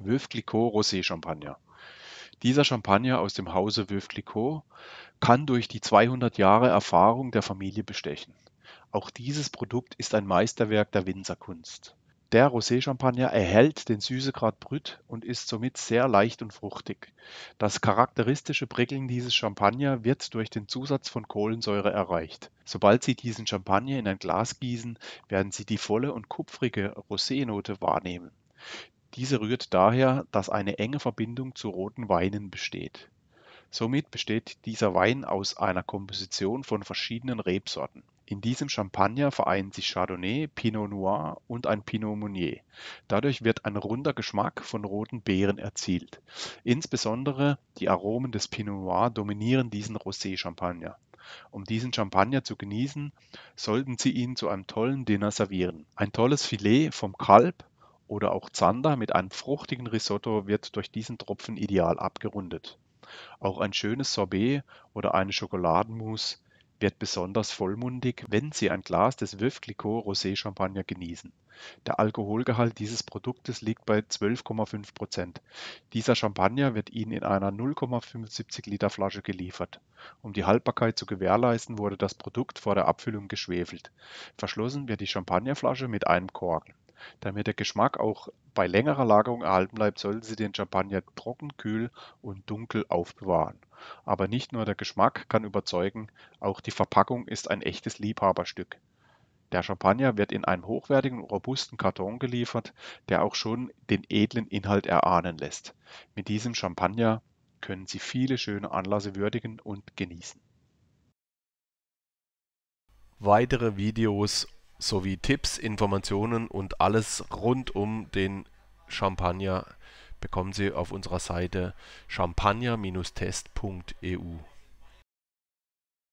Veuve Clicquot Rosé Champagner. Dieser Champagner aus dem Hause Veuve Clicquot kann durch die 200 Jahre Erfahrung der Familie bestechen. Auch dieses Produkt ist ein Meisterwerk der Winzerkunst. Der Rosé-Champagner erhält den Süßegrad Brüt und ist somit sehr leicht und fruchtig. Das charakteristische Prickeln dieses Champagner wird durch den Zusatz von Kohlensäure erreicht. Sobald Sie diesen Champagner in ein Glas gießen, werden Sie die volle und kupfrige Rosé-Note wahrnehmen. Diese rührt daher, dass eine enge Verbindung zu roten Weinen besteht. Somit besteht dieser Wein aus einer Komposition von verschiedenen Rebsorten. In diesem Champagner vereinen sich Chardonnay, Pinot Noir und ein Pinot Meunier. Dadurch wird ein runder Geschmack von roten Beeren erzielt. Insbesondere die Aromen des Pinot Noir dominieren diesen Rosé-Champagner. Um diesen Champagner zu genießen, sollten Sie ihn zu einem tollen Dinner servieren. Ein tolles Filet vom Kalb oder auch Zander mit einem fruchtigen Risotto wird durch diesen Tropfen ideal abgerundet. Auch ein schönes Sorbet oder eine Schokoladenmousse wird besonders vollmundig, wenn Sie ein Glas des Veuve Clicquot Rosé Champagner genießen. Der Alkoholgehalt dieses Produktes liegt bei 12,5 Prozent. Dieser Champagner wird Ihnen in einer 0,75 Liter Flasche geliefert. Um die Haltbarkeit zu gewährleisten, wurde das Produkt vor der Abfüllung geschwefelt. Verschlossen wird die Champagnerflasche mit einem Korken. Damit der Geschmack auch bei längerer Lagerung erhalten bleibt, sollten Sie den Champagner trocken, kühl und dunkel aufbewahren. Aber nicht nur der Geschmack kann überzeugen, auch die Verpackung ist ein echtes Liebhaberstück. Der Champagner wird in einem hochwertigen, robusten Karton geliefert, der auch schon den edlen Inhalt erahnen lässt. Mit diesem Champagner können Sie viele schöne Anlässe würdigen und genießen. Weitere Videos sowie Tipps, Informationen und alles rund um den Champagner bekommen Sie auf unserer Seite champagner-test.eu.